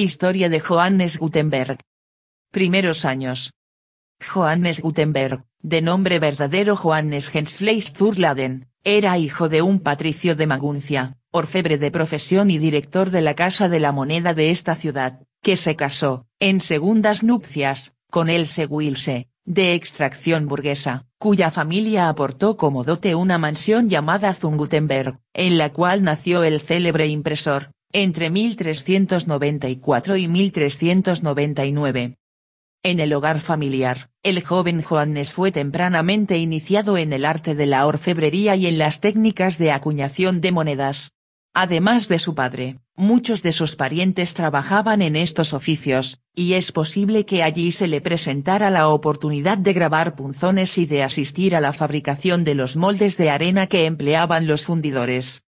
Historia de Johannes Gutenberg. Primeros años. Johannes Gutenberg, de nombre verdadero Johannes zur Zurladen, era hijo de un patricio de Maguncia, orfebre de profesión y director de la Casa de la Moneda de esta ciudad, que se casó, en segundas nupcias, con Else Wilse, de extracción burguesa, cuya familia aportó como dote una mansión llamada Zungutenberg, en la cual nació el célebre impresor, entre 1394 y 1399. En el hogar familiar, el joven Joannes fue tempranamente iniciado en el arte de la orfebrería y en las técnicas de acuñación de monedas. Además de su padre, muchos de sus parientes trabajaban en estos oficios, y es posible que allí se le presentara la oportunidad de grabar punzones y de asistir a la fabricación de los moldes de arena que empleaban los fundidores.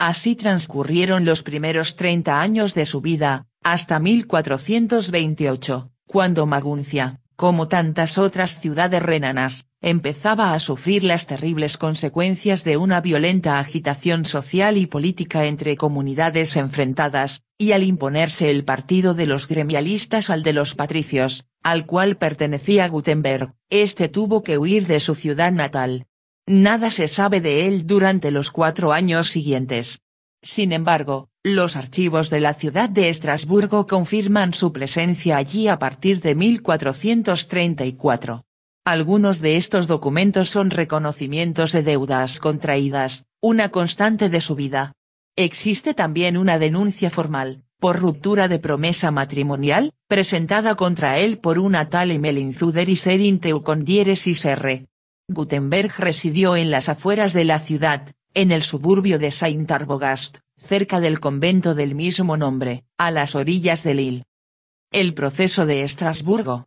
Así transcurrieron los primeros 30 años de su vida, hasta 1428, cuando Maguncia, como tantas otras ciudades renanas, empezaba a sufrir las terribles consecuencias de una violenta agitación social y política entre comunidades enfrentadas, y al imponerse el partido de los gremialistas al de los patricios, al cual pertenecía Gutenberg, este tuvo que huir de su ciudad natal, Nada se sabe de él durante los cuatro años siguientes. Sin embargo, los archivos de la ciudad de Estrasburgo confirman su presencia allí a partir de 1434. Algunos de estos documentos son reconocimientos de deudas contraídas, una constante de su vida. Existe también una denuncia formal, por ruptura de promesa matrimonial, presentada contra él por una tal y Serin y Serre. Gutenberg residió en las afueras de la ciudad, en el suburbio de Saint-Arbogast, cerca del convento del mismo nombre, a las orillas del Lille. El proceso de Estrasburgo.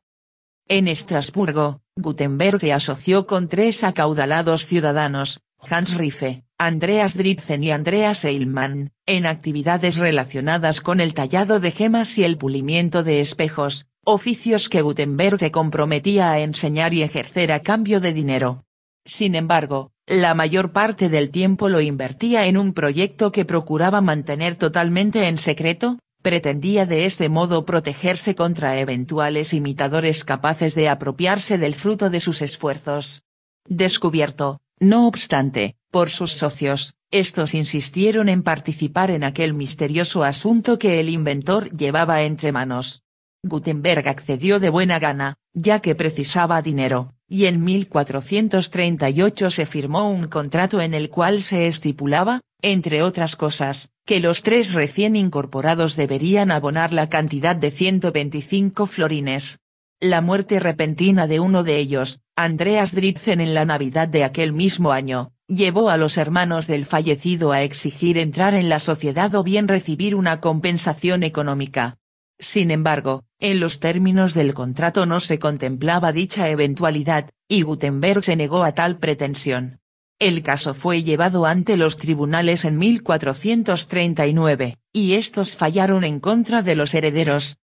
En Estrasburgo, Gutenberg se asoció con tres acaudalados ciudadanos, Hans Riffe, Andreas Dritzen y Andreas Eilmann, en actividades relacionadas con el tallado de gemas y el pulimiento de espejos, oficios que Gutenberg se comprometía a enseñar y ejercer a cambio de dinero. Sin embargo, la mayor parte del tiempo lo invertía en un proyecto que procuraba mantener totalmente en secreto, pretendía de este modo protegerse contra eventuales imitadores capaces de apropiarse del fruto de sus esfuerzos. Descubierto, no obstante, por sus socios, estos insistieron en participar en aquel misterioso asunto que el inventor llevaba entre manos. Gutenberg accedió de buena gana, ya que precisaba dinero, y en 1438 se firmó un contrato en el cual se estipulaba, entre otras cosas, que los tres recién incorporados deberían abonar la cantidad de 125 florines. La muerte repentina de uno de ellos, Andreas Dritzen en la Navidad de aquel mismo año, llevó a los hermanos del fallecido a exigir entrar en la sociedad o bien recibir una compensación económica. Sin embargo, en los términos del contrato no se contemplaba dicha eventualidad, y Gutenberg se negó a tal pretensión. El caso fue llevado ante los tribunales en 1439, y estos fallaron en contra de los herederos.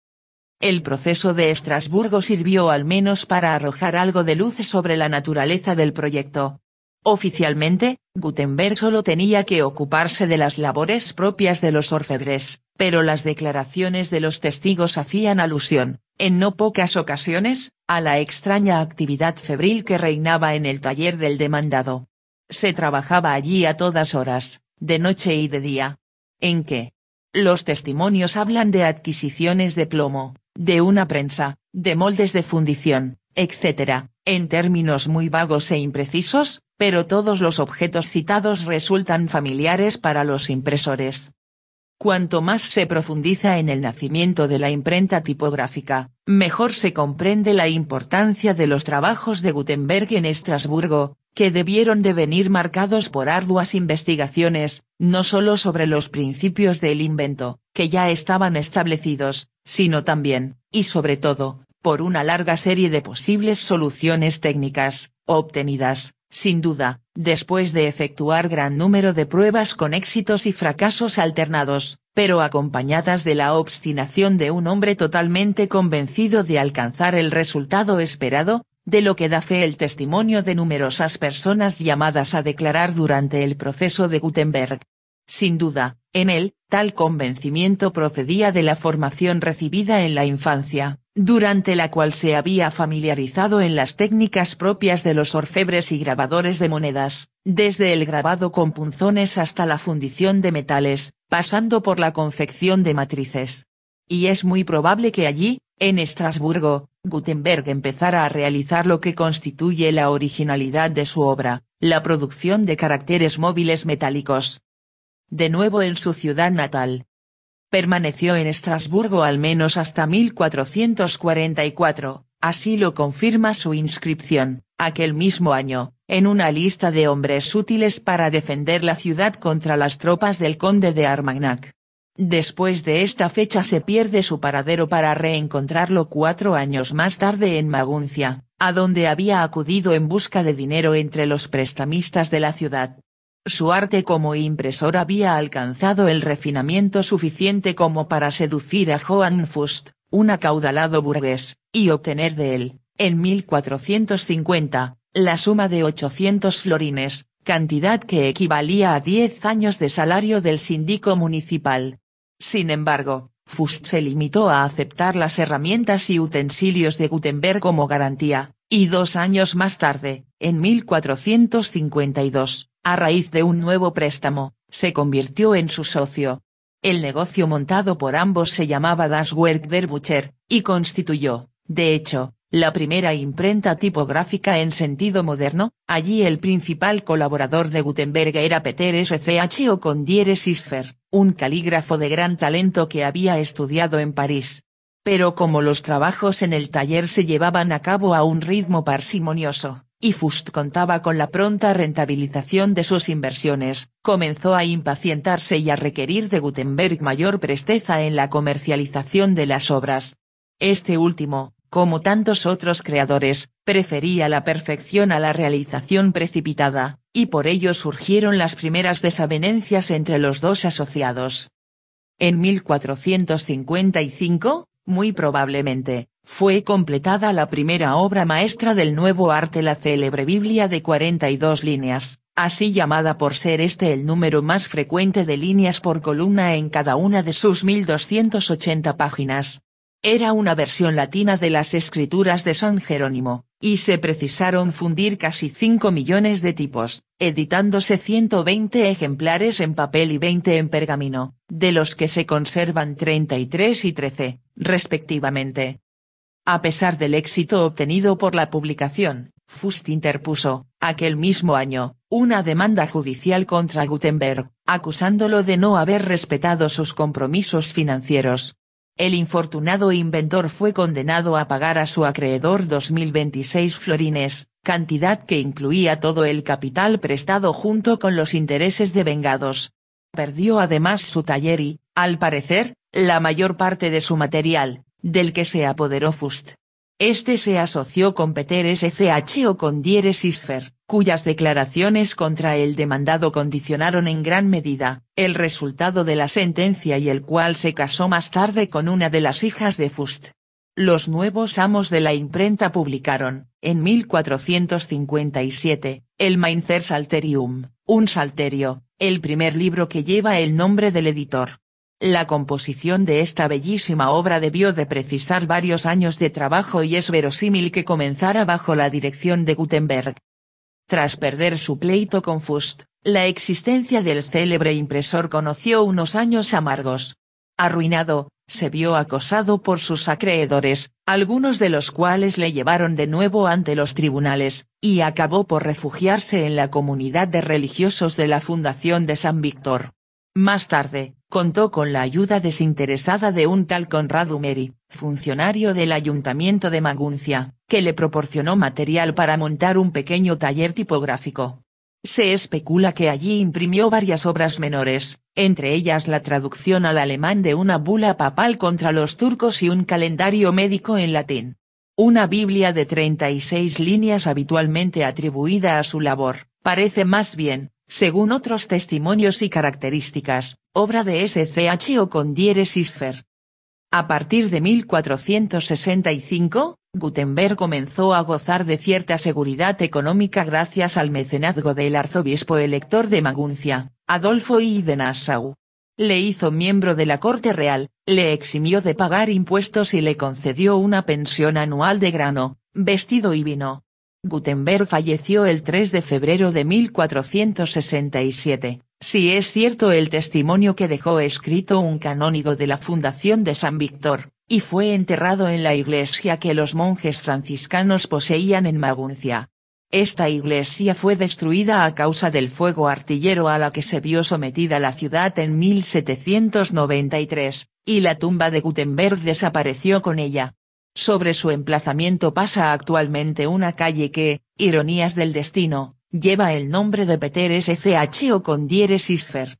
El proceso de Estrasburgo sirvió al menos para arrojar algo de luz sobre la naturaleza del proyecto. Oficialmente, Gutenberg solo tenía que ocuparse de las labores propias de los orfebres, pero las declaraciones de los testigos hacían alusión, en no pocas ocasiones, a la extraña actividad febril que reinaba en el taller del demandado. Se trabajaba allí a todas horas, de noche y de día. ¿En qué? Los testimonios hablan de adquisiciones de plomo, de una prensa, de moldes de fundición, etc., en términos muy vagos e imprecisos, pero todos los objetos citados resultan familiares para los impresores. Cuanto más se profundiza en el nacimiento de la imprenta tipográfica, mejor se comprende la importancia de los trabajos de Gutenberg en Estrasburgo, que debieron de venir marcados por arduas investigaciones, no solo sobre los principios del invento, que ya estaban establecidos, sino también, y sobre todo, por una larga serie de posibles soluciones técnicas, obtenidas, sin duda, después de efectuar gran número de pruebas con éxitos y fracasos alternados, pero acompañadas de la obstinación de un hombre totalmente convencido de alcanzar el resultado esperado, de lo que da fe el testimonio de numerosas personas llamadas a declarar durante el proceso de Gutenberg. Sin duda, en él, tal convencimiento procedía de la formación recibida en la infancia, durante la cual se había familiarizado en las técnicas propias de los orfebres y grabadores de monedas, desde el grabado con punzones hasta la fundición de metales, pasando por la confección de matrices. Y es muy probable que allí, en Estrasburgo, Gutenberg empezara a realizar lo que constituye la originalidad de su obra, la producción de caracteres móviles metálicos, de nuevo en su ciudad natal. Permaneció en Estrasburgo al menos hasta 1444, así lo confirma su inscripción, aquel mismo año, en una lista de hombres útiles para defender la ciudad contra las tropas del conde de Armagnac. Después de esta fecha se pierde su paradero para reencontrarlo cuatro años más tarde en Maguncia, a donde había acudido en busca de dinero entre los prestamistas de la ciudad. Su arte como impresor había alcanzado el refinamiento suficiente como para seducir a Johann Fust, un acaudalado burgués, y obtener de él, en 1450, la suma de 800 florines, cantidad que equivalía a 10 años de salario del síndico municipal. Sin embargo, Fust se limitó a aceptar las herramientas y utensilios de Gutenberg como garantía, y dos años más tarde, en 1452, a raíz de un nuevo préstamo, se convirtió en su socio. El negocio montado por ambos se llamaba Das Werk der Bucher, y constituyó, de hecho, la primera imprenta tipográfica en sentido moderno, allí el principal colaborador de Gutenberg era Peter S.C.H. o Condier Isfer, un calígrafo de gran talento que había estudiado en París. Pero como los trabajos en el taller se llevaban a cabo a un ritmo parsimonioso, y Fust contaba con la pronta rentabilización de sus inversiones, comenzó a impacientarse y a requerir de Gutenberg mayor presteza en la comercialización de las obras. Este último, como tantos otros creadores, prefería la perfección a la realización precipitada, y por ello surgieron las primeras desavenencias entre los dos asociados. En 1455, muy probablemente, fue completada la primera obra maestra del nuevo arte la célebre Biblia de 42 líneas, así llamada por ser este el número más frecuente de líneas por columna en cada una de sus 1280 páginas. Era una versión latina de las escrituras de San Jerónimo, y se precisaron fundir casi 5 millones de tipos, editándose 120 ejemplares en papel y 20 en pergamino, de los que se conservan 33 y 13, respectivamente. A pesar del éxito obtenido por la publicación, Fust interpuso, aquel mismo año, una demanda judicial contra Gutenberg, acusándolo de no haber respetado sus compromisos financieros. El infortunado inventor fue condenado a pagar a su acreedor 2026 florines, cantidad que incluía todo el capital prestado junto con los intereses de vengados. Perdió además su taller y, al parecer, la mayor parte de su material, del que se apoderó Fust. Este se asoció con Peter SCH o con Dieres Isfer, cuyas declaraciones contra el demandado condicionaron en gran medida, el resultado de la sentencia y el cual se casó más tarde con una de las hijas de Fust. Los nuevos amos de la imprenta publicaron, en 1457, el Mainzer Salterium, un salterio, el primer libro que lleva el nombre del editor. La composición de esta bellísima obra debió de precisar varios años de trabajo y es verosímil que comenzara bajo la dirección de Gutenberg. Tras perder su pleito con Fust, la existencia del célebre impresor conoció unos años amargos. Arruinado, se vio acosado por sus acreedores, algunos de los cuales le llevaron de nuevo ante los tribunales, y acabó por refugiarse en la comunidad de religiosos de la Fundación de San Víctor. Más tarde, contó con la ayuda desinteresada de un tal Conrado Meri, funcionario del Ayuntamiento de Maguncia, que le proporcionó material para montar un pequeño taller tipográfico. Se especula que allí imprimió varias obras menores, entre ellas la traducción al alemán de una bula papal contra los turcos y un calendario médico en latín. Una Biblia de 36 líneas habitualmente atribuida a su labor, parece más bien, según otros testimonios y características, obra de S.C.H. o con Isfer. A partir de 1465, Gutenberg comenzó a gozar de cierta seguridad económica gracias al mecenazgo del arzobispo elector de Maguncia, Adolfo I de Nassau. Le hizo miembro de la corte real, le eximió de pagar impuestos y le concedió una pensión anual de grano, vestido y vino. Gutenberg falleció el 3 de febrero de 1467. Si es cierto el testimonio que dejó escrito un canónigo de la fundación de San Víctor, y fue enterrado en la iglesia que los monjes franciscanos poseían en Maguncia. Esta iglesia fue destruida a causa del fuego artillero a la que se vio sometida la ciudad en 1793, y la tumba de Gutenberg desapareció con ella. Sobre su emplazamiento pasa actualmente una calle que, ironías del destino, lleva el nombre de Peter SCH o con Isfer.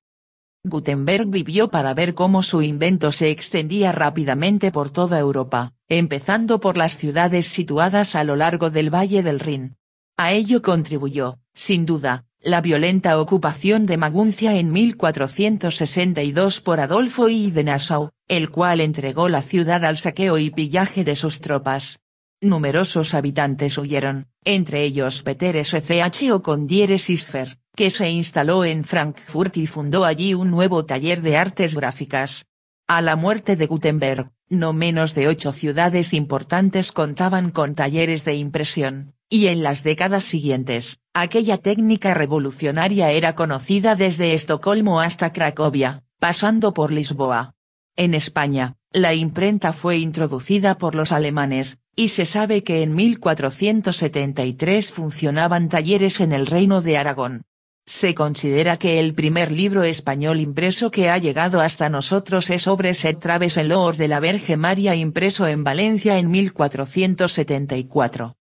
Gutenberg vivió para ver cómo su invento se extendía rápidamente por toda Europa, empezando por las ciudades situadas a lo largo del Valle del Rin. A ello contribuyó, sin duda, la violenta ocupación de Maguncia en 1462 por Adolfo I de Nassau, el cual entregó la ciudad al saqueo y pillaje de sus tropas. Numerosos habitantes huyeron, entre ellos Peter S.C.H. o Condieres Isfer, que se instaló en Frankfurt y fundó allí un nuevo taller de artes gráficas. A la muerte de Gutenberg, no menos de ocho ciudades importantes contaban con talleres de impresión, y en las décadas siguientes, Aquella técnica revolucionaria era conocida desde Estocolmo hasta Cracovia, pasando por Lisboa. En España, la imprenta fue introducida por los alemanes, y se sabe que en 1473 funcionaban talleres en el Reino de Aragón. Se considera que el primer libro español impreso que ha llegado hasta nosotros es sobre Set Traves en Loor de la Verge María impreso en Valencia en 1474.